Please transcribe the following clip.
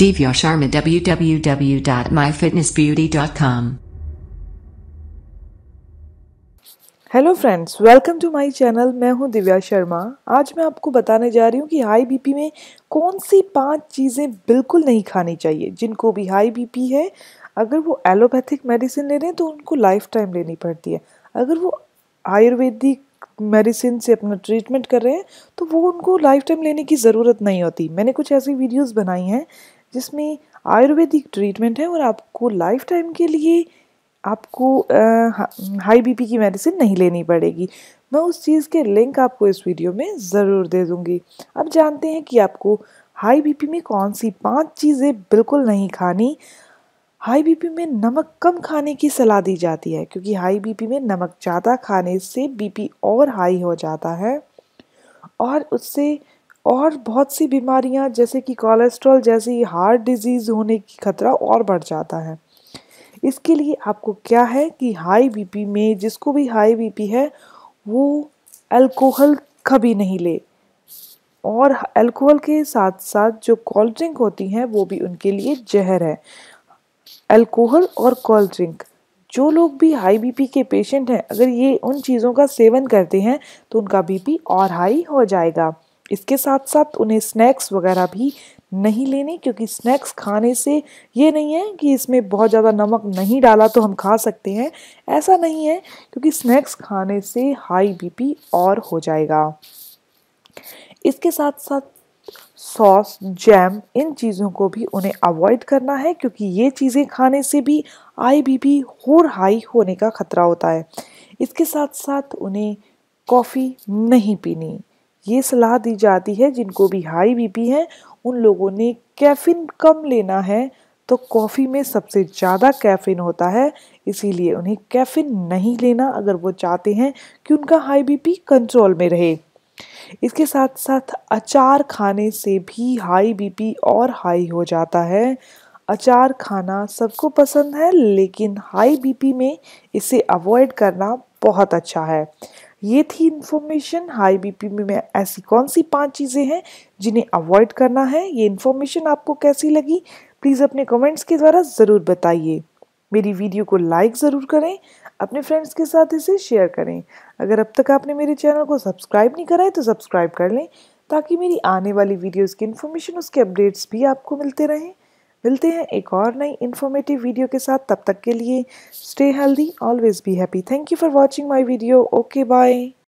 Divya Sharma www.myfitnessbeauty.com hello friends welcome to my channel मैं हूं दिव्या शर्मा आज मैं आपको बताने जा रही हूं कि हाई बीपी में कौन सी पांच चीज़ें बिल्कुल नहीं खानी चाहिए जिनको भी हाई बीपी है अगर वो एलोपैथिक मेडिसिन ले रहे हैं तो उनको लाइफ टाइम लेनी पड़ती है अगर वो आयुर्वेदिक मेडिसिन से अपना ट्रीटमेंट कर रहे हैं तो वो उनको लाइफ टाइम लेने की ज़रूरत नहीं होती मैंने कुछ ऐसी वीडियोस बनाई हैं जिसमें आयुर्वेदिक ट्रीटमेंट है और आपको लाइफ टाइम के लिए आपको आ, हाई बीपी की मेडिसिन नहीं लेनी पड़ेगी मैं उस चीज़ के लिंक आपको इस वीडियो में ज़रूर दे दूँगी अब जानते हैं कि आपको हाई बीपी में कौन सी पांच चीज़ें बिल्कुल नहीं खानी हाई बीपी में नमक कम खाने की सलाह दी जाती है क्योंकि हाई बीपी में नमक ज़्यादा खाने से बीपी और हाई हो जाता है और उससे और बहुत सी बीमारियां जैसे कि कोलेस्ट्रॉल जैसी हार्ट डिजीज़ होने की खतरा और बढ़ जाता है इसके लिए आपको क्या है कि हाई बीपी में जिसको भी हाई बीपी है वो अल्कोहल कभी नहीं ले और अल्कोहल के साथ साथ जो कोल्ड ड्रिंक होती हैं वो भी उनके लिए जहर है अल्कोहल और कोल्ड ड्रिंक जो लोग भी हाई बीपी के पेशेंट हैं अगर ये उन चीज़ों का सेवन करते हैं तो उनका बीपी और हाई हो जाएगा इसके साथ साथ उन्हें स्नैक्स वगैरह भी नहीं लेने क्योंकि स्नैक्स खाने से ये नहीं है कि इसमें बहुत ज़्यादा नमक नहीं डाला तो हम खा सकते हैं ऐसा नहीं है क्योंकि स्नैक्स खाने से हाई बीपी और हो जाएगा इसके साथ साथ सॉस जैम इन चीज़ों को भी उन्हें अवॉइड करना है क्योंकि ये चीज़ें खाने से भी आई बी पी और हाई होने का खतरा होता है इसके साथ साथ उन्हें कॉफ़ी नहीं पीनी ये सलाह दी जाती है जिनको भी हाई बीपी है उन लोगों ने कैफिन कम लेना है तो कॉफ़ी में सबसे ज़्यादा कैफिन होता है इसीलिए उन्हें कैफिन नहीं लेना अगर वो चाहते हैं कि उनका हाई बीपी कंट्रोल में रहे इसके साथ साथ अचार खाने से भी हाई बीपी और हाई हो जाता है अचार खाना सबको पसंद है लेकिन हाई बीपी में इसे अवॉइड करना बहुत अच्छा है ये थी इन्फॉर्मेशन हाई बीपी में ऐसी कौन सी पांच चीज़ें हैं जिन्हें अवॉइड करना है ये इन्फॉर्मेशन आपको कैसी लगी प्लीज़ अपने कमेंट्स के द्वारा ज़रूर बताइए मेरी वीडियो को लाइक ज़रूर करें अपने फ्रेंड्स के साथ इसे शेयर करें अगर अब तक आपने मेरे चैनल को सब्सक्राइब नहीं करा है तो सब्सक्राइब कर लें ताकि मेरी आने वाली वीडियोज़ की इन्फॉर्मेशन उसके अपडेट्स भी आपको मिलते रहें मिलते हैं एक और नई इन्फॉर्मेटिव वीडियो के साथ तब तक के लिए stay healthy always be happy thank you for watching my video okay bye